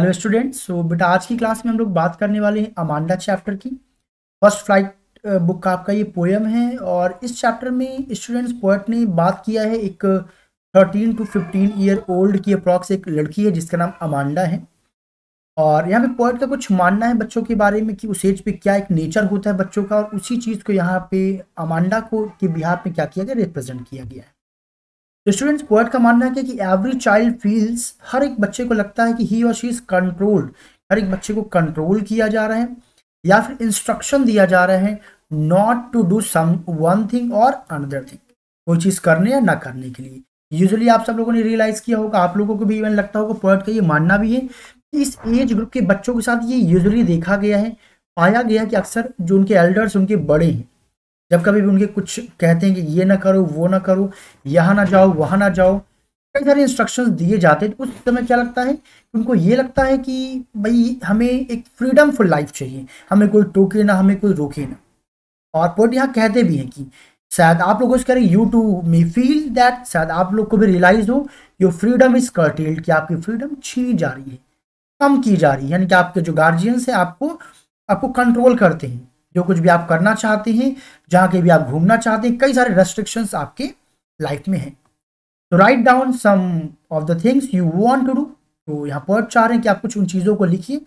hello students so बेटा आज की क्लास में हम लोग बात करने वाले हैं अमांडा चैप्टर की फर्स्ट फ्लाइट बुक का आपका ये पोएम है और इस चैप्टर में स्टूडेंट्स पोएट ने बात किया है एक thirteen to fifteen year old की अप्रॉक्स एक लड़की है जिसका नाम अमांडा है और यहाँ पे पोएट का कुछ मानना है बच्चों के बारे में कि उस एज पे क्या एक नेचर होता है बच्चों का और उसी चीज़ को यहाँ पे अमांडा को के बिहार में क्या किया गया रिप्रेजेंट किया गया है स्टूडेंट्स पोएट का मानना है कि एवरी चाइल्ड फील्स हर एक बच्चे को लगता है कि ही और शी इज कंट्रोल्ड हर एक बच्चे को कंट्रोल किया जा रहा है या फिर इंस्ट्रक्शन दिया जा रहा है not to do some one thing और अनदर थिंग कोई चीज़ करने या ना करने के लिए यूजुअली आप सब लोगों ने रियलाइज़ किया होगा आप लोगों को भी इवन लगता होगा पोएट का ये मानना भी है इस एज ग्रुप के बच्चों के साथ ये यूजुअली देखा गया है पाया गया कि अक्सर जो उनके एल्डर्स उनके बड़े हैं जब कभी भी उनके कुछ कहते हैं कि ये ना करो वो ना करो यहाँ ना जाओ वहाँ ना जाओ कई सारे इंस्ट्रक्शन दिए जाते हैं तो उस समय क्या लगता है उनको ये लगता है कि भाई हमें एक फ्रीडम फुल लाइफ चाहिए हमें कोई टोके ना हमें कोई रोके ना और पोर्ट यहाँ कहते भी हैं कि शायद आप लोग कुछ करें you too may feel that शायद आप लोग को भी रियलाइज हो योर फ्रीडम इज कर्टेल्ड कि आपकी फ्रीडम छीन जा रही है कम की जा रही है यानी कि आपके जो गार्जियंस हैं आपको आपको कंट्रोल करते हैं जो कुछ भी आप करना चाहते हैं जहाँ के भी आप घूमना चाहते हैं कई सारे रेस्ट्रिक्शंस आपके लाइफ में हैं तो write down some of the things you want to do तो यहाँ पर चाह रहे हैं कि आप कुछ उन चीज़ों को लिखिए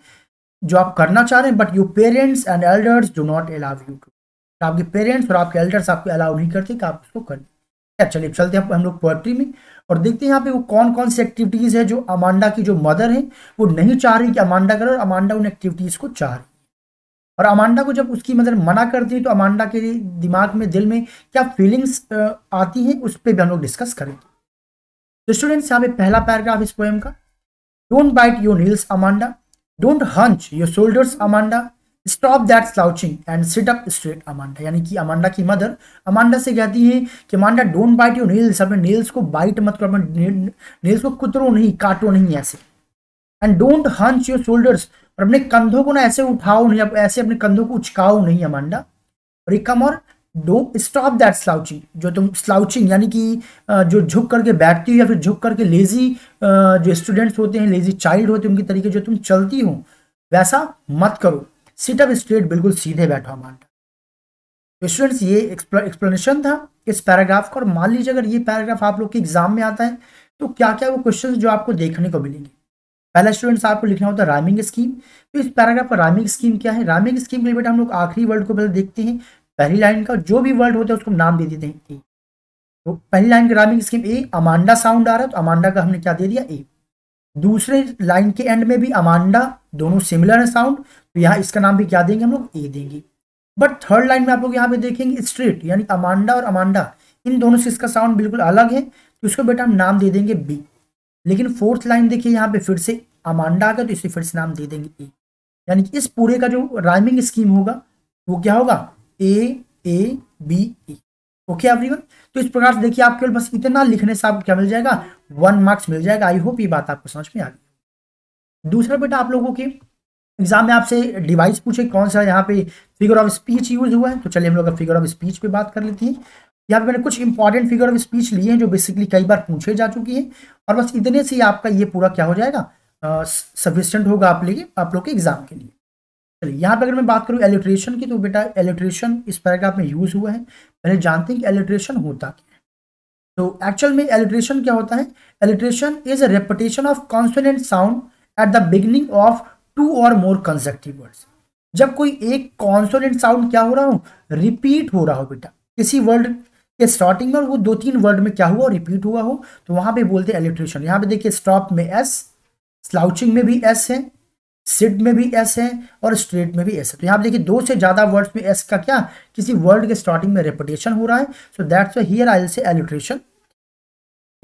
जो आप करना चाह रहे हैं but your parents and elders do not allow you to आपके पेरेंट्स और आपके एल्डर्स आपको अलाउ नहीं करते कि आप उसको करें क्या अच्छा, चलिए चलते हैं हम लोग पोएट्री में और देखते हैं यहाँ पे वो कौन कौन सी एक्टिविटीज़ है जो अमांडा की जो मदर है वो नहीं चाह रही कि अमांडा करो और अमांडा उन एक्टिविटीज़ को चाह रही और अमांडा को जब उसकी मदर मना करती है तो अमांडा के दिमाग में दिल में क्या फीलिंग्स आती हैं उस पर भी हम लोग डिस्कस करेंगे तो स्टूडेंट्स यहाँ पे पहला पैराग्राफ इस पोएम का don't bite your nails Amanda don't hunch your shoulders Amanda stop that slouching and sit up straight Amanda यानी कि अमांडा की मदर अमांडा से कहती है कि Amanda don't bite your nails अपने नील्स को बाइट मत करो अपने नील्स को कुतरो नहीं काटो नहीं ऐसे and don't hunch your shoulders और अपने कंधों को ना ऐसे उठाओ नहीं ऐसे अपने कंधों को उचकाओ नहीं अमांडा और एक कम और डो स्टॉप दैट स्लाउचिंग जो तुम स्लाउचिंग यानी कि जो झुक करके बैठती हो या फिर झुक करके लेजी जो स्टूडेंट्स होते हैं लेजी चाइल्ड होते हैं उनके तरीके जो तुम चलती हो वैसा मत करो सिटअप स्ट्रेट बिल्कुल सीधे बैठो अमांडा तो स्टूडेंट्स ये एक्सप्लेनेशन था इस पैराग्राफ का और मान लीजिए अगर ये पैराग्राफ आप लोग के एग्जाम में आता है तो क्या क्या वो क्वेश्चन जो आपको देखने को मिलेंगे पहला स्टूडेंट्स आपको लिखना होता है रामिंग स्कीम तो इस पैराग्राफ का रामिंग स्कीम क्या है रामिंग स्कीम के लिए बेटा हम लोग आखिरी वर्ड को पहले देखते हैं पहली लाइन का जो भी वर्ड होता है उसको नाम दे देते हैं ए तो पहली लाइन का rhyming scheme A Amanda sound आ रहा है तो अमांडा का हमने क्या दे दिया ए दूसरे लाइन के एंड में भी अमांडा दोनों सिमिलर है साउंड तो यहाँ इसका नाम भी क्या देंगे हम लोग ए देंगे बट थर्ड लाइन में आप लोग यहाँ पे देखेंगे स्ट्रेट यानी अमांडा और अमांडा इन दोनों से इसका साउंड बिल्कुल अलग है तो इसको बेटा हम नाम दे देंगे बी लेकिन फोर्थ लाइन देखिए यहाँ पे फिर से अमांडा आ गया तो इसे फिर से नाम दे देंगे ए यानी कि इस पूरे का जो राइमिंग स्कीम होगा वो क्या होगा A A B E okay everyone तो इस प्रकार से देखिए आप केवल बस इतना लिखने से आपको क्या मिल जाएगा वन मार्क्स मिल जाएगा आई होप ये बात आपको समझ में आ गई दूसरा बेटा आप लोगों के एग्जाम में आपसे डिवाइस पूछे कौन सा यहाँ पे फिगर ऑफ स्पीच यूज हुआ है तो चलिए हम लोग फिगर ऑफ स्पीच पे बात कर लेते हैं यहाँ पे मैंने कुछ इंपॉर्टेंट फिगर ऑफ स्पीच लिए हैं जो बेसिकली कई बार पूछे जा चुकी हैं और बस इतने से ही आपका ये पूरा क्या हो जाएगा सफिशेंट होगा आप लिए आप लोग के एग्जाम के लिए चलिए यहाँ पे अगर मैं बात करूँ एलिट्रेशन की तो बेटा एलिट्रेशन इस पैराग्राफ में यूज़ हुआ है पहले जानते हैं कि एलिट्रेशन होता क्या है तो एक्चुअल में एलिट्रेशन क्या होता है alliteration is a repetition of consonant sound at the beginning of two or more constructive words जब कोई एक कॉन्सोनेंट साउंड क्या हो रहा हो रिपीट हो रहा हो बेटा किसी वर्ड कि स्टार्टिंग में वो दो तीन वर्ड में क्या हुआ रिपीट हुआ हो तो वहां पे बोलते हैं एलिट्रेशन यहाँ पे देखिए स्टॉप में एस स्लाउचिंग में भी एस है सिड में भी एस है और स्ट्रेट में भी एस है तो यहाँ पे देखिए दो से ज्यादा वर्ड्स में एस का क्या किसी वर्ड के स्टार्टिंग में रेपुटेशन हो रहा है सो दैट्स हियर आई से एलिट्रेशन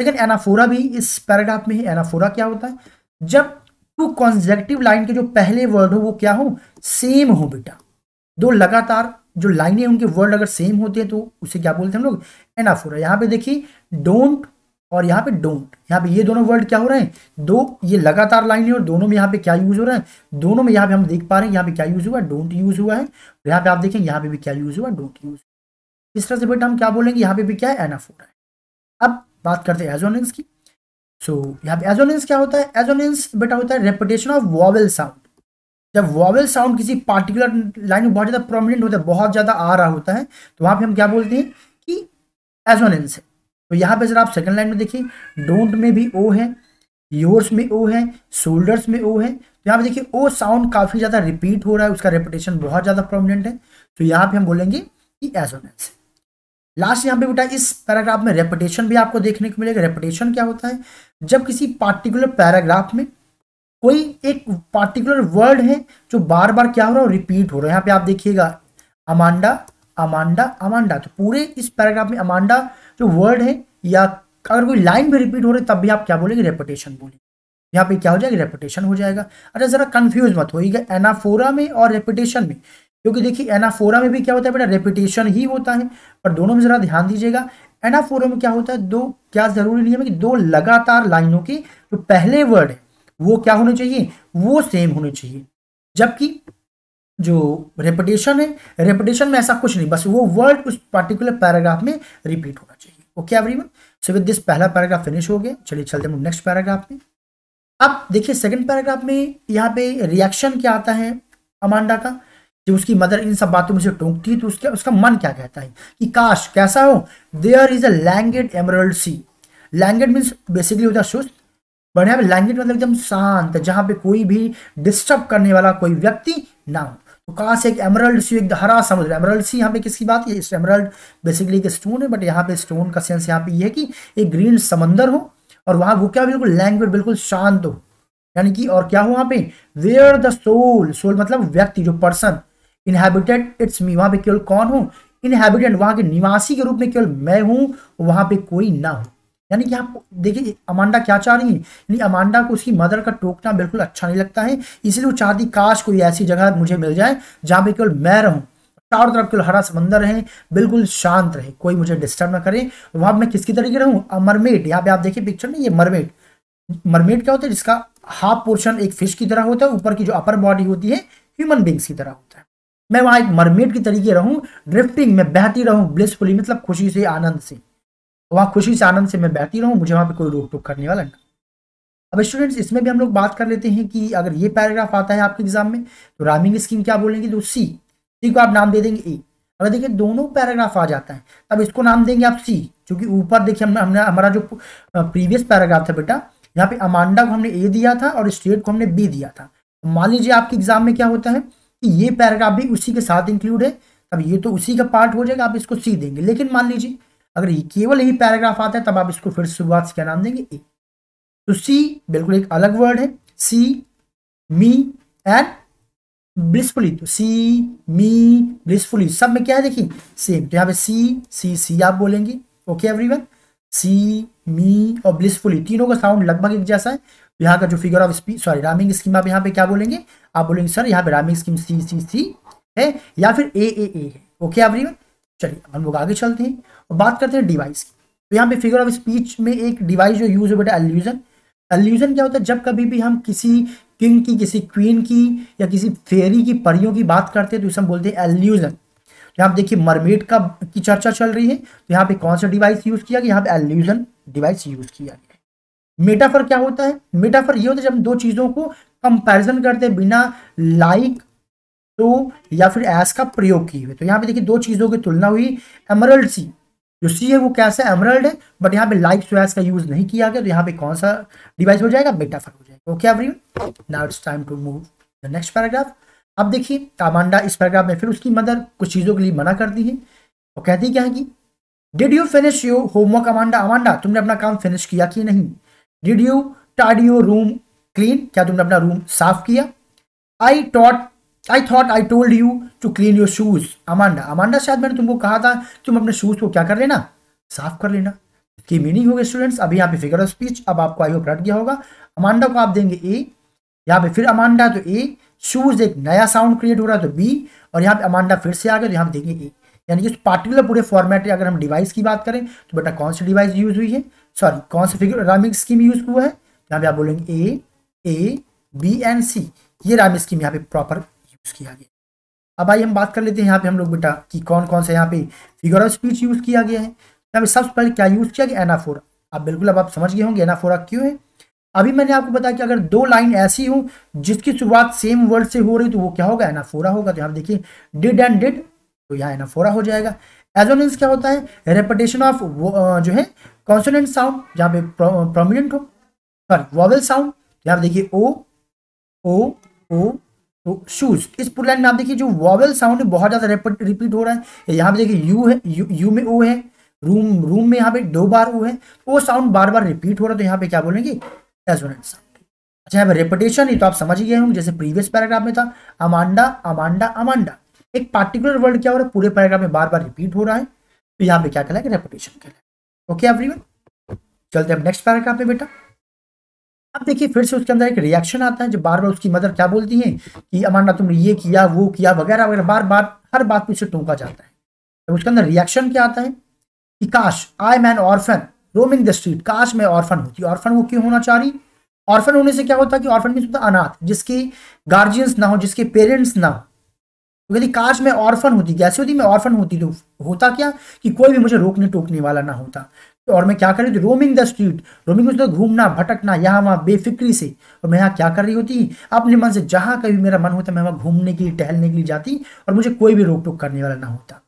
लेकिन एनाफोरा भी इस पैराग्राफ में है एनाफोरा क्या होता है जब टू कॉन्जेक्टिव लाइन के जो पहले वर्ड हो वो क्या हो सेम हो बेटा दो लगातार जो लाइनें उनके वर्ड अगर सेम होते हैं तो उसे क्या बोलते हैं हम लोग एनाफोरा यहाँ पे देखिए डोंट और यहाँ पे डोंट यहाँ पे ये दोनों वर्ड क्या हो रहे हैं दो ये लगातार लाइन है और दोनों में यहाँ पे क्या यूज हो रहा है दोनों में यहाँ पे हम देख पा रहे हैं यहाँ पे क्या यूज हुआ डोंट यूज हुआ है और यहाँ पे आप देखें यहाँ पे भी क्या यूज हुआ डोंट यूज इस तरह से बेटा हम क्या बोलेंगे यहाँ पे भी क्या है एनाफोरा है अब बात करते हैं एजोनेंस की सो so, यहाँ पे एजोनेंस क्या होता है एजोनेंस बेटा होता है रेपुटेशन ऑफ वॉवल साउंड जब वॉवल साउंड किसी पार्टिकुलर लाइन में बहुत ज़्यादा प्रोमिनेंट होता है बहुत ज़्यादा आ रहा होता है तो वहां पे हम क्या बोलते हैं कि एजोनेंस है तो यहाँ पे जरा आप सेकंड लाइन में देखिए डोंट में भी ओ है योर्स में ओ है शोल्डर्स में ओ है तो यहाँ पे देखिए ओ साउंड काफ़ी ज़्यादा रिपीट हो रहा है उसका रेपुटेशन बहुत ज़्यादा प्रोमिनेंट है तो यहाँ पे हम बोलेंगे कि एजोनेंस लास्ट यहाँ पे बेटा इस पैराग्राफ में रेपुटेशन भी आपको देखने को मिलेगा रेपुटेशन क्या होता है जब किसी पार्टिकुलर पैराग्राफ में कोई एक पार्टिकुलर वर्ड है जो बार बार क्या हो रहा है रिपीट हो रहा है यहाँ पे आप देखिएगा अमांडा अमांडा अमांडा तो पूरे इस पैराग्राफ में अमांडा जो वर्ड है या अगर कोई लाइन भी रिपीट हो रही है तब भी आप क्या बोलेंगे रेपुटेशन बोलेंगे यहाँ पे क्या हो जाएगा रेपुटेशन हो जाएगा अच्छा जरा कंफ्यूज मत होगा एनाफोरा में और रेपुटेशन में क्योंकि देखिए एनाफोरा में भी क्या होता है बेटा रेपुटेशन ही होता है पर दोनों में जरा ध्यान दीजिएगा एनाफोरा में क्या होता है दो क्या जरूरी नहीं है कि दो लगातार लाइनों के जो पहले वर्ड है वो क्या होने चाहिए वो सेम होने चाहिए जबकि जो रेपिटेशन है रेपिटेशन में ऐसा कुछ नहीं बस वो वर्ड उस पर्टिकुलर पैराग्राफ में रिपीट होना चाहिए okay everyone so with this पहला पैराग्राफ फिनिश हो गया चलिए चलते हम नेक्स्ट पैराग्राफ में अब देखिए सेकंड पैराग्राफ में यहाँ पे रिएक्शन क्या आता है अमांडा का जब उसकी मदर इन सब बातों में से टोंकती है तो उसका उसका मन क्या कहता है कि काश कैसा हो there is a languid emerald sea languid means basically होता है सुस्त बट यहाँ पे लैंग्वेज मतलब एकदम शांत जहाँ पे कोई भी डिस्टर्ब करने वाला कोई व्यक्ति ना हो तो कहाँ से एक एमरल्ड सी एक हरा समुद्र मतलब, एमरल्ड सी यहाँ पे किसकी बात है इस एमरल्ड बेसिकली एक स्टोन है बट यहाँ पे स्टोन का सेंस यहाँ पे ये है कि एक ग्रीन समंदर हो और वहाँ वो क्या बिल्कुल लैंग्वेज बिल्कुल शांत हो यानी कि और क्या हो वहाँ पे वेयर द सोल सोल मतलब व्यक्ति जो पर्सन इनहेबिटेड इट्स मी वहाँ पे केवल कौन हो इनहेबिटेड वहाँ के निवासी के रूप में केवल मैं हूँ वहाँ पे कोई ना हो यानी कि आप देखिए अमांडा क्या चाह रही है यानी अमांडा को उसकी मदर का टोकना बिल्कुल अच्छा नहीं लगता है इसलिए वो चाहती काश कोई ऐसी जगह मुझे मिल जाए जहाँ पे केवल मैं रहूँ चारों तरफ केवल हरा समंदर है बिल्कुल शांत रहे कोई मुझे डिस्टर्ब ना करे वहां मैं किसकी तरीके रहूँ मरमेट यहाँ पे आप देखिए पिक्चर में ये मरमेट मरमेट क्या होता है जिसका हाफ पोर्शन एक फिश की तरह होता है ऊपर की जो अपर बॉडी होती है ह्यूमन बींग्स की तरह होता है मैं वहां एक मरमेट की तरीके रहूं ड्रिफ्टिंग में बहती रहूं ब्लिसफुली मतलब खुशी से आनंद से वहाँ खुशी से आनंद से मैं बैठती रहूँ मुझे वहाँ पर कोई रोक टोक करने वाला नहीं अब स्टूडेंट्स इसमें भी हम लोग बात कर लेते हैं कि अगर ये पैराग्राफ आता है आपके एग्जाम में तो रामिंग स्कीम क्या बोलेंगे तो सी सी को आप नाम दे देंगे ए अगर देखिए दोनों पैराग्राफ आ जाता है तब इसको नाम देंगे आप सी क्योंकि ऊपर देखिए हमने हमने हमारा जो प्रीवियस पैराग्राफ था बेटा यहाँ पे अमांडा को हमने ए दिया था और स्टेट को हमने बी दिया था तो मान लीजिए आपके एग्जाम में क्या होता है कि ये पैराग्राफ भी उसी के साथ इंक्लूड है अब ये तो उसी का पार्ट हो जाएगा आप इसको सी देंगे लेकिन मान लीजिए अगर ये केवल यही पैराग्राफ आता है तब आप इसको फिर शुरुआत से क्या नाम देंगे ए तो सी बिल्कुल एक अलग वर्ड है सी मी एंड ब्लिसफुली तो सी मी ब्लिसफुली सब में क्या है देखिए सेम तो यहाँ पे सी सी सी आप बोलेंगे ओके वन सी मी और ब्लिसफुली तीनों का साउंड लगभग एक जैसा है तो यहाँ का जो figure of speech sorry rhyming scheme आप यहाँ पे क्या बोलेंगे आप बोलेंगे सर यहाँ पे रामिंग स्कीम सी सी सी है या फिर ए ए ए है ओके वन चलिए हम लोग आगे चलते हैं और बात करते हैं डिवाइस की तो यहाँ पे फिगर ऑफ स्पीच में एक डिवाइस जो यूज हो बेटा एल्यूजन एल्यूजन क्या होता है जब कभी भी हम किसी किंग की किसी क्वीन की या किसी फेरी की परियों की बात करते हैं तो इसमें बोलते हैं एल्यूजन यहाँ पे देखिए मरमेड का की चर्चा चल रही है तो यहाँ पे कौन सा डिवाइस यूज किया गया यहाँ पे एल्यूजन डिवाइस यूज किया गया मेटाफर क्या होता है मेटाफर ये होता है जब हम दो चीज़ों को कंपैरिजन करते हैं बिना लाइक तो या फिर एस का प्रयोग किए हुए तो यहाँ पे देखिए दो चीज़ों की तुलना हुई एमरल्ड सी जो सी है वो कैसा है एमरल्ड है बट यहाँ पे लाइट सोयास का यूज नहीं किया गया तो यहाँ पे कौन सा डिवाइस हो जाएगा मेटाफर हो जाएगा okay every now it's time to move the next paragraph अब देखिए कामांडा इस पैराग्राफ में फिर उसकी मदर कुछ चीज़ों के लिए मना करती है और कहती है क्या है कि did you finish you homework Amanda Amanda तुमने अपना काम फिनिश किया कि नहीं did you tidy you room clean क्या तुमने अपना रूम साफ किया I taught I thought I told you to clean your shoes Amanda Amanda शायद मैंने तुमको कहा था तुम अपने शूज़ को क्या कर लेना साफ कर लेना इसकी मीनिंग होगी स्टूडेंट्स अभी यहाँ पे फिगर ऑफ स्पीच अब आपको आई होप रट गया होगा अमांडा को आप देंगे ए यहाँ पे फिर अमांडा तो ए शूज़ एक नया साउंड क्रिएट हो रहा है तो बी और यहाँ पे अमांडा फिर से आ गया तो यहाँ पे देंगे ए यानी कि पार्टिकुलर पूरे फॉर्मेट में अगर हम डिवाइस की बात करें तो बेटा कौन सी डिवाइस यूज़ हुई है सॉरी कौन सा फिगर रामिंग स्कीम यूज़ हुआ है यहाँ पे आप बोलेंगे ए ए बी एंड सी ये रामिंग स्कीम यहाँ पे प्रॉपर यूज़ किया गया अब आइए हम बात कर लेते हैं यहाँ पे हम लोग बेटा कि कौन कौन सा यहाँ पे फिगर ऑफ स्पीच यूज़ किया गया है यहाँ पे सबसे पहले क्या यूज़ किया गया एनाफोरा आप बिल्कुल अब आप समझ गए होंगे एनाफोरा क्यों है अभी मैंने आपको बताया कि अगर दो लाइन ऐसी हो जिसकी शुरुआत सेम वर्ड से हो रही तो वो क्या होगा एनाफोरा होगा तो यहाँ देखिए डिड एंड डिड तो यहाँ एनाफोरा हो जाएगा एजोनेंस क्या होता है रेपिटेशन ऑफ जो है कॉन्सोनेंट साउंड जहाँ पे प्रोमिनेंट हो सॉरी वॉवल साउंड यहाँ देखिए ओ ओ ओ तो शूज इस पूरी लाइन में आप देखिए जो वॉवल साउंड बहुत ज़्यादा रिपीट हो रहा है यहाँ पे देखिए यू है यू, यू में ओ है रूम रूम में यहाँ पे दो बार ओ है वो साउंड बार बार रिपीट हो रहा है तो यहाँ पे क्या बोलेंगे रेजोनेंट साउंड अच्छा यहाँ पे रेपिटेशन ही तो आप समझ गए होंगे जैसे प्रीवियस पैराग्राफ में था अमांडा अमांडा अमांडा एक पार्टिकुलर वर्ड क्या हो रहा है पूरे पैराग्राफ में बार बार रिपीट हो रहा है तो यहाँ पे क्या कहलाएगा रेपिटेशन कहलाएगा ओके एवरीवन चलते हैं नेक्स्ट पैराग्राफ में बेटा अब देखिए फिर से उसके अंदर एक रिएक्शन आता है जो बार बार उसकी मदर क्या बोलती है कि अमरनाथ तुमने ये किया वो किया वगैरह वगैरह बार बार हर बात पे उसे टोका जाता है तो उसके अंदर रिएक्शन क्या आता है कि काश I man orphan roaming the street काश मैं ऑर्फन होती ऑर्फन वो क्यों होना चाह रही ऑर्फन होने से क्या होता है कि ऑर्फन मीन्स होता अनाथ जिसके गार्जियंस ना हो जिसके पेरेंट्स ना हो तो काश मैं ऑर्फन होती कैसे होती मैं ऑर्फन होती तो होता क्या कि कोई भी मुझे रोकने टोकने वाला ना होता और मैं क्या कर रही थी रोमिंग द स्ट्रीट रोमिंग मतलब घूमना भटकना यहाँ वहाँ बेफिक्री से और मैं यहाँ क्या कर रही होती अपने मन से जहाँ कभी मेरा मन होता मैं वहाँ घूमने के लिए टहलने के लिए जाती और मुझे कोई भी रोक टोक करने वाला ना होता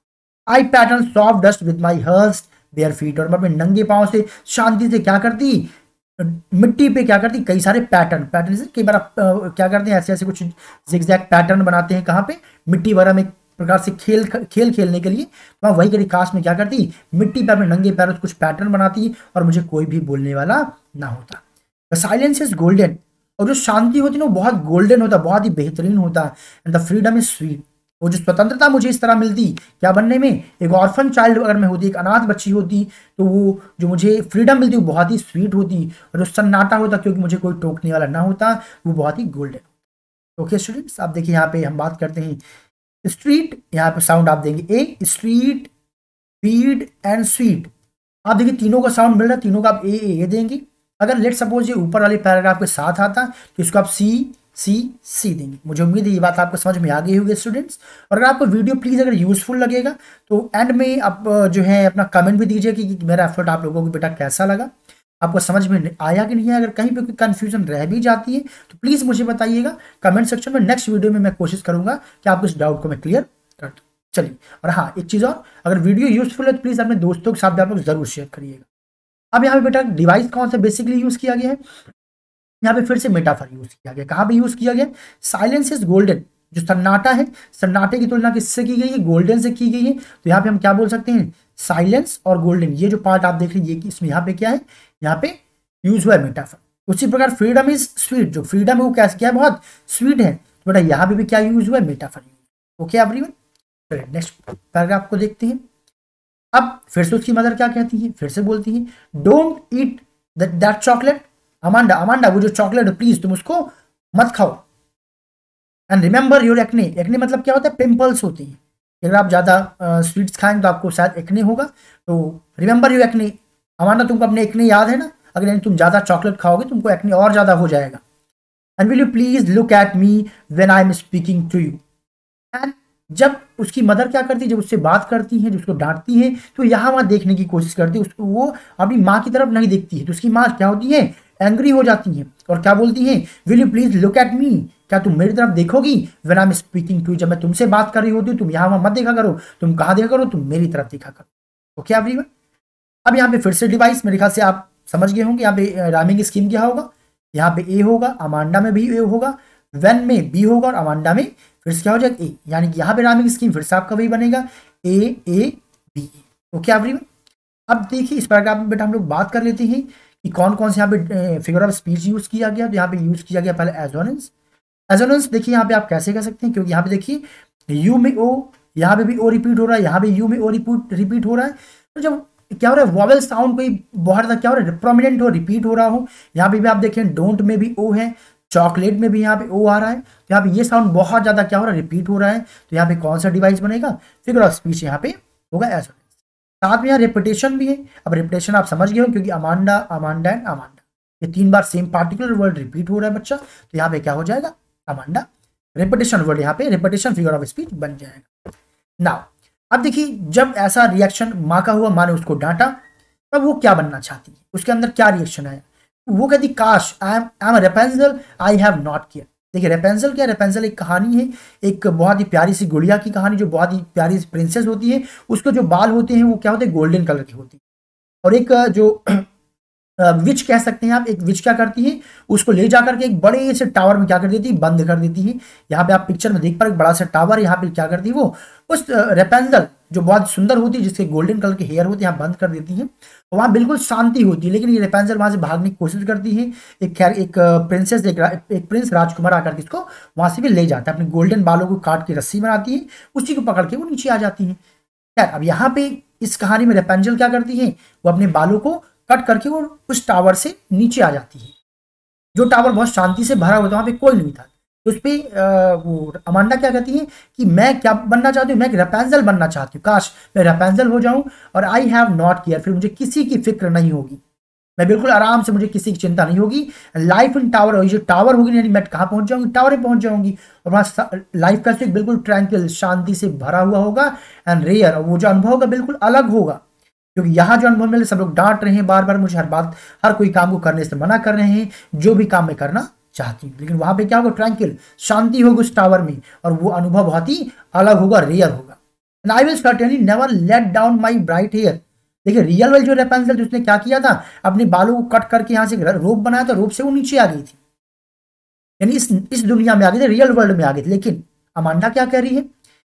I pattern soft dust with my hurt bare feet और मैं अपने नंगे पाँव से शांति से क्या करती मिट्टी पे क्या करती कई सारे पैटर्न पैटर्न कई बार क्या करते हैं ऐसे ऐसे कुछ जिग पैटर्न बनाते हैं कहाँ पे मिट्टी वगैरह में प्रकार से खेल खेल खेलने के लिए तो वहाँ वही करी काश में क्या करती मिट्टी पर अपने नंगे पैरों कुछ पैटर्न बनाती और मुझे कोई भी बोलने वाला ना होता साइलेंस इज गोल्डन और जो शांति होती है ना वो बहुत गोल्डन होता है बहुत ही बेहतरीन होता है and the freedom is sweet वो जो स्वतंत्रता मुझे इस तरह मिलती क्या बनने में एक ऑर्फन चाइल्ड अगर मैं होती एक अनाथ बच्ची होती तो वो जो मुझे फ्रीडम मिलती वो बहुत ही स्वीट होती और जो सन्नाटा होता क्योंकि मुझे कोई टोकने वाला ना होता वो बहुत ही गोल्डन ओके स्टूडेंट्स आप देखिए यहाँ पे हम बात करते हैं स्ट्रीट यहाँ पे साउंड आप देंगे a street bead and sweet आप देखिए तीनों का साउंड मिल रहा है तीनों का आप ए ए, देंगे अगर लेट सपोज ये ऊपर वाले पैराग्राफ के साथ आता तो इसको आप सी सी सी देंगे मुझे उम्मीद है ये बात आपको समझ में आ गई होगी स्टूडेंट्स और अगर आपको वीडियो प्लीज़ अगर यूज़फुल लगेगा तो एंड में आप जो है अपना कमेंट भी दीजिए कि, कि मेरा एफर्ट आप लोगों को बेटा कैसा लगा आपको समझ में आया कि नहीं आया अगर कहीं पे कोई कन्फ्यूजन रह भी जाती है तो प्लीज़ मुझे बताइएगा कमेंट सेक्शन में नेक्स्ट वीडियो में मैं कोशिश करूंगा कि आपको इस डाउट को मैं क्लियर कर दूँ चलिए और हाँ एक चीज़ और अगर वीडियो यूजफुल है तो प्लीज़ अपने दोस्तों के साथ आप लोग जरूर शेयर करिएगा अब यहाँ पे बेटा डिवाइस कौन सा बेसिकली यूज़ किया गया है यहाँ पे फिर से मेटाफर यूज़ किया गया कहाँ पे यूज़ किया गया साइलेंस इज गोल्डन जो सन्नाटा है सन्नाटे की तुलना किससे की गई है गोल्डन से की गई है तो यहाँ पे हम क्या बोल सकते हैं साइलेंस और गोल्डन ये जो पार्ट आप देख रहे हैं इसमें यहाँ पे क्या है यहाँ पे यूज हुआ है मेटाफर उसी प्रकार फ्रीडम इज स्वीट जो फ्रीडम है वो कैसे क्या है बहुत स्वीट है तो बेटा यहाँ पे भी क्या यूज हुआ है मेटाफर ओके एवरीवन चलिए नेक्स्ट पैराग्राफ को देखते हैं अब फिर से उसकी मदर क्या कहती है फिर से बोलती है don't eat that chocolate Amanda Amanda वो जो चॉकलेट प्लीज तुम उसको मत खाओ and remember your acne acne मतलब क्या होता है पिम्पल्स होती हैं अगर आप ज़्यादा स्वीट्स खाएंगे तो आपको शायद एक्नी होगा तो रिमेंबर यू एक्नी हमारा तुमको अपने एक्नी याद है ना अगर तुम ज़्यादा चॉकलेट खाओगे तुमको एक्नी और ज़्यादा हो जाएगा and will you please look at me when I am speaking to you and जब उसकी मदर क्या करती है जब उससे बात करती है जब उसको डांटती है तो यहाँ वहाँ देखने की कोशिश करती है उसको वो अपनी माँ की तरफ नहीं देखती है तो उसकी माँ क्या होती है एंग्री हो जाती है और क्या बोलती है will you please look at me क्या तुम मेरी तरफ देखोगी when I am speaking to जब मैं तुमसे बात कर रही होती हूँ तुम यहाँ वहाँ मत देखा करो तुम कहाँ देखा करो तुम मेरी तरफ देखा करो ओके एवरी वन अब यहाँ पे फिर से डिवाइस मेरे ख्याल से आप समझ गए होंगे यहाँ पे रामिंग स्कीम क्या होगा यहाँ पे ए होगा अमांडा में भी ए होगा वेन में बी होगा और अमांडा में फिर से क्या हो जाएगा ए यानी कि यहाँ पे रामिंग स्कीम फिर से आपका वही बनेगा A A B okay every one अब देखिए इस प्रकार में बेटा हम लोग बात कर लेते हैं कि कौन कौन से यहाँ पे फिगर ऑफ स्पीच यूज किया गया तो यहाँ पे यूज किया गया पहले एजोनेंस एजोलेंस देखिए यहाँ पे आप कैसे कह सकते हैं क्योंकि यहाँ पे देखिए यू में ओ यहाँ पे भी ओ रिपीट हो रहा है यहाँ पे यू में ओ रिपीट रिपीट हो रहा है तो जब क्या हो रहा है वॉवल साउंड कोई बहुत क्या हो रहा है प्रोमिनेंट हो रिपीट हो रहा हो यहाँ पे भी आप देखें डोंट में भी ओ है चॉकलेट में भी यहाँ पे ओ आ रहा है तो यहाँ पे ये साउंड बहुत ज़्यादा क्या हो रहा है रिपीट हो रहा है तो यहाँ पे कौन सा डिवाइस बनेगा फिगर ऑफ स्पीच यहाँ पे होगा एसोलेंस साथ में यहाँ रेपिटेशन भी है अब रेपिटेशन आप समझ गए हो क्योंकि अमांडा अमांडा एंड अमांडा ये तीन बार सेम पार्टिकुलर वर्ड रिपीट हो रहा है बच्चा तो यहाँ पे क्या हो जाएगा कमांडा रेपिटेशन वर्ड यहाँ पे रेपिटेशन फिगर ऑफ स्पीच बन जाएगा नाउ अब देखिए जब ऐसा रिएक्शन माँ का हुआ माँ ने उसको डांटा तब वो क्या बनना चाहती है उसके अंदर क्या रिएक्शन आया वो कहती काश I am I am Rapunzel I have not care देखिए रेपेंजल क्या रेपेंजल एक कहानी है एक बहुत ही प्यारी सी गुड़िया की कहानी जो बहुत ही प्यारी सी प्रिंसेस होती है उसके जो बाल होते हैं वो क्या होते हैं गोल्डन कलर के होते हैं और एक जो विच कह सकते हैं आप एक विच क्या करती है उसको ले जाकर के एक बड़े से टावर में क्या कर देती है बंद कर देती है यहाँ पे आप पिक्चर में देख पा रहे बड़ा सा टावर यहाँ पे क्या करती है वो उस रेपेंजल जो बहुत सुंदर होती है जिसके गोल्डन कलर के हेयर होते हैं यहाँ बंद कर देती है तो वहाँ बिल्कुल शांति होती है लेकिन ये रेपेंजल वहाँ से भागने की कोशिश करती है एक खैर एक प्रिंसेस एक, एक प्रिंस राजकुमार आकर के इसको वहाँ से भी ले जाता है अपने गोल्डन बालों को काट के रस्सी बनाती है उसी को पकड़ के वो नीचे आ जाती है खैर अब यहाँ पे इस कहानी में रेपेंजल क्या करती है वो अपने बालों को कट करके वो उस टावर से नीचे आ जाती है जो टावर बहुत शांति से भरा हुआ था तो वहाँ पे कोई नहीं था तो उस पर वो अमांडा क्या कहती है कि मैं क्या बनना चाहती हूँ मैं एक रेपेंजल बनना चाहती हूँ काश मैं रेपेंजल हो जाऊँ और आई हैव नॉट केयर फिर मुझे किसी की फिक्र नहीं होगी मैं बिल्कुल आराम से मुझे किसी की चिंता नहीं होगी लाइफ इन टावर होगी जो टावर होगी यानी मैं कहाँ पहुँच जाऊँगी टावर में पहुँच जाऊँगी और वहाँ लाइफ का बिल्कुल ट्रैंक्विल शांति से भरा हुआ होगा एंड रेयर वो जो अनुभव होगा बिल्कुल अलग होगा क्योंकि यहाँ जो अनुभव मिले सब लोग डांट रहे हैं बार बार मुझे हर बात हर कोई काम को करने से मना कर रहे हैं जो भी काम मैं करना चाहती हूँ लेकिन वहां पे क्या होगा ट्रैंकिल शांति होगी उस टावर में और वो अनुभव बहुत ही अलग होगा रेयर होगा I will certainly never let down my bright hair देखिए रियल वेल जो रेपेंसिल उसने क्या किया था अपने बालों को कट करके यहाँ से रोप बनाया था रोप से वो नीचे आ गई थी यानी इस इस दुनिया में आ गई थी रियल वर्ल्ड में आ गई थी लेकिन अमांडा क्या कह रही है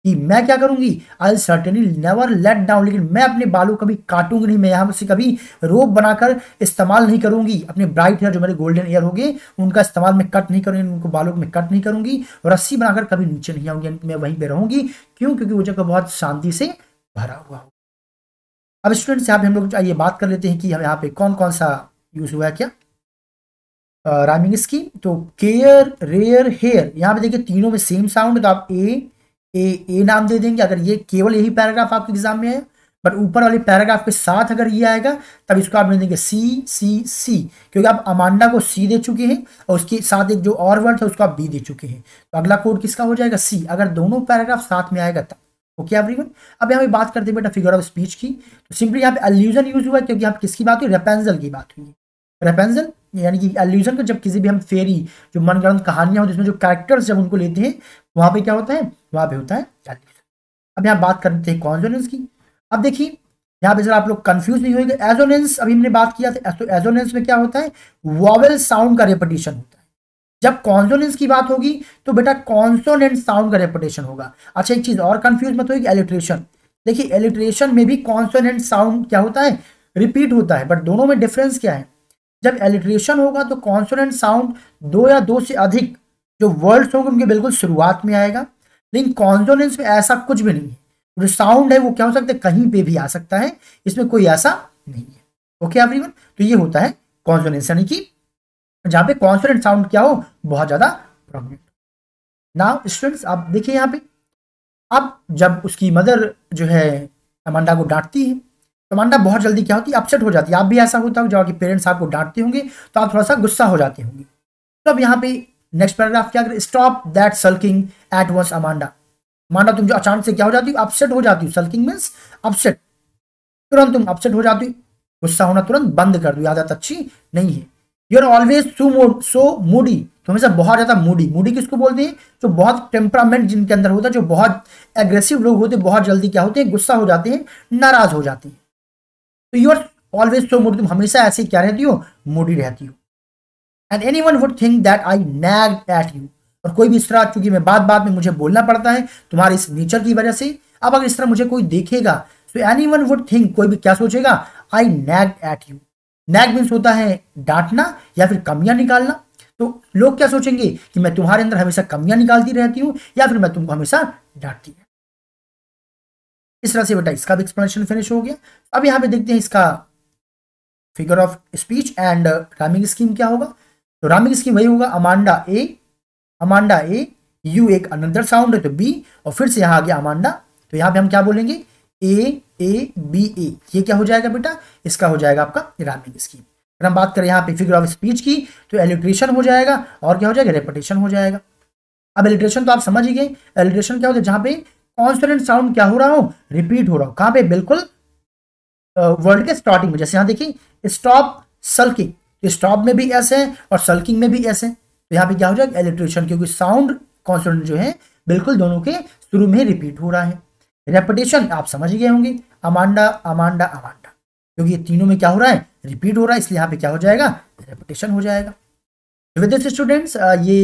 कि मैं क्या करूंगी I certainly never let down लेकिन मैं अपने बालों कभी काटूंगी नहीं मैं यहाँ से कभी रोप बनाकर इस्तेमाल नहीं करूंगी अपने ब्राइट हेयर जो मेरे गोल्डन हेयर होंगे उनका इस्तेमाल मैं कट नहीं करूंगी उनको बालों मैं कट नहीं करूंगी रस्सी बनाकर कभी नीचे नहीं आऊंगी मैं वहीं पर रहूंगी क्यों क्योंकि वो जगह बहुत शांति से भरा हुआ हो अब स्टूडेंट्स यहाँ पे हम लोग आइए बात कर लेते हैं कि हम यहाँ पे कौन कौन सा यूज हुआ है क्या राइमिंग स्कीम तो केयर रेयर हेयर यहाँ पे देखिए तीनों में सेम साउंड तो आप ए ए ए नाम दे देंगे अगर ये केवल यही पैराग्राफ आपके एग्जाम में है बट ऊपर वाले पैराग्राफ के साथ अगर ये आएगा तब इसको आप देंगे सी सी सी क्योंकि आप अमांडा को सी दे चुके हैं और उसके साथ एक जो और वर्ड है उसको आप बी दे चुके हैं तो अगला कोड किसका हो जाएगा सी अगर दोनों पैराग्राफ साथ में आएगा तब ओके एवरीवन अब यहाँ पे बात करते हैं बेटा फिगर ऑफ स्पीच की तो सिंपली यहाँ पे अल्यूजन यूज हुआ क्योंकि यहाँ पे किसकी बात हुई रेपेंजल की बात हुई रेपेंजल यानी कि एल्यूजन को जब किसी भी हम फेरी जो मनगढ़ंत कहानियां होती है उसमें जो कैरेक्टर्स जब उनको लेते हैं वहां पे क्या होता है वहां पे होता है अब यहाँ बात करते हैं कॉन्जोनेंस की अब देखिए यहाँ पे जरा आप लोग कंफ्यूज नहीं होंगे एजोनेंस अभी हमने बात किया था तो एजोनेंस में क्या होता है वॉवल साउंड का रेपिटेशन होता है जब कॉन्जोनेंस की बात होगी तो बेटा कॉन्सोनेंट साउंड का रेपिटेशन होगा अच्छा एक चीज और कंफ्यूज मत होगी एलिट्रेशन देखिए एलिट्रेशन में भी कॉन्सोनेंट साउंड क्या होता है रिपीट होता है बट दोनों में डिफरेंस क्या है जब एलिट्रेशन होगा तो कॉन्सोनेंट साउंड दो या दो से अधिक जो वर्ड्स होंगे उनके बिल्कुल शुरुआत में आएगा लेकिन कॉन्सोनेंस में ऐसा कुछ भी नहीं है जो साउंड है वो क्या हो सकता है कहीं पे भी आ सकता है इसमें कोई ऐसा नहीं है ओके एवरीवन तो ये होता है कॉन्सोनेंस यानी कि जहाँ पे कॉन्सोनेंट साउंड क्या हो बहुत ज़्यादा प्रोमिनेंट नाउ स्टूडेंट्स आप देखिए यहाँ पे अब जब उसकी मदर जो है अमांडा को डांटती है अमांडा बहुत जल्दी क्या होती है अपसेट हो जाती है आप भी ऐसा होता हो जब आपके पेरेंट्स आपको डांटते होंगे तो आप थोड़ा सा गुस्सा हो जाते होंगे तो अब यहाँ पे नेक्स्ट पैराग्राफ क्या करें stop that sulking at once Amanda Amanda तुम जो अचानक से क्या हो जाती हो अपसेट हो जाती हो सल्किंग मीन्स अपसेट तुरंत तुम अपसेट हो जाती हो गुस्सा होना तुरंत बंद कर दो आदत अच्छी नहीं है you are always so mode so moody तो हमेशा बहुत ज़्यादा मूडी मूडी किसको बोलते हैं जो बहुत टेम्परामेंट जिनके अंदर होता है जो बहुत एग्रेसिव लोग होते हैं बहुत जल्दी क्या होते हैं गुस्सा हो जाते हैं नाराज हो जाते हैं तो you are always so mood तुम हमेशा ऐसे क्या रहती हो मूडी रहती हो and any one would think that I nag at you और कोई भी इस तरह चूंकि मैं बात बात में मुझे बोलना पड़ता है तुम्हारे इस नेचर की वजह से अब अगर इस तरह मुझे कोई देखेगा तो एनी वन वुड थिंक कोई भी क्या सोचेगा I nag at you nag means होता है डांटना या फिर कमियां निकालना तो लोग क्या सोचेंगे कि मैं तुम्हारे अंदर हमेशा कमियां निकालती रहती हूँ या फिर मैं तुमको हमेशा डांटती रहती इस तरह से बेटा इसका भी एक्सप्लेनेशन फिनिश हो गया अब यहाँ पे देखते हैं इसका figure of speech and rhyming scheme क्या होगा तो रामिंग स्कीम वही होगा Amanda A Amanda A you एक अनदर साउंड है तो बी और फिर से यहाँ आ गया अमांडा तो यहाँ पे हम क्या बोलेंगे ए ए बी ए ये क्या हो जाएगा बेटा इसका हो जाएगा आपका रामिंग स्कीम अगर हम बात करें यहाँ पे फिगर ऑफ स्पीच की तो एलिट्रेशन हो जाएगा और क्या हो जाएगा रेपटेशन हो जाएगा अब एलिट्रेशन तो आप समझ ही गए एलिट्रेशन क्या होता है जहाँ पे कॉन्सोनेंट साउंड क्या हो रहा हो रिपीट हो रहा हो कहां पे बिल्कुल वर्ड के स्टार्टिंग में जैसे यहां देखिए स्टॉप सल्किंग स्टॉप में भी ऐसे है और सल्किंग में भी ऐसे है तो यहां पे क्या हो जाएगा एलिट्रेशन क्योंकि साउंड कॉन्सोनेंट जो है बिल्कुल दोनों के शुरू में रिपीट हो रहा है रेपिटेशन आप समझ गए होंगे अमांडा अमांडा अमांडा क्योंकि ये तीनों में क्या हो रहा है रिपीट हो रहा है इसलिए यहाँ पे क्या हो जाएगा रेपिटेशन हो जाएगा विद स्टूडेंट्स ये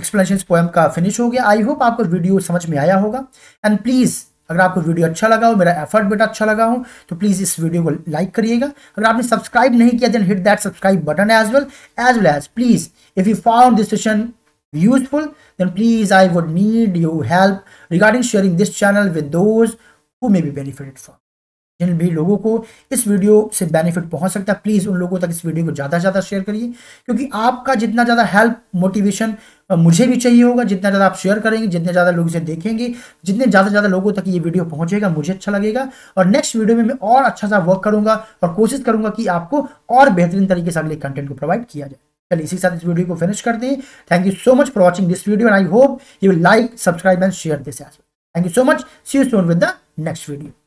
एक्सप्लेनेशन पोएम का फिनिश हो गया आई होप आपको वीडियो समझ में आया होगा एंड प्लीज़ अगर आपको वीडियो अच्छा लगा हो मेरा एफर्ट बेटा अच्छा लगा हो तो प्लीज़ इस वीडियो को लाइक करिएगा अगर आपने सब्सक्राइब नहीं किया then hit that subscribe button as well as well as please if you found this session useful then please I would need you help regarding sharing this channel with those who may be benefited for जिन भी लोगों को इस video से benefit पहुंच सकता है please उन लोगों तक इस वीडियो को ज़्यादा से ज़्यादा शेयर करिए क्योंकि आपका जितना ज़्यादा हेल्प मोटिवेशन मुझे भी चाहिए होगा जितना ज़्यादा आप शेयर करेंगे जितने ज़्यादा लोग इसे देखेंगे जितने ज़्यादा ज़्यादा लोगों तक ये वीडियो पहुंचेगा मुझे अच्छा लगेगा और नेक्स्ट वीडियो में मैं और अच्छा सा वर्क करूंगा और कोशिश करूंगा कि आपको और बेहतरीन तरीके से अगले कंटेंट को प्रोवाइड किया जाए चलिए इसी के साथ इस वीडियो को फिनिश करते हैं thank you so much for watching this video and I hope you like subscribe and share this thank you so much see you soon with the next video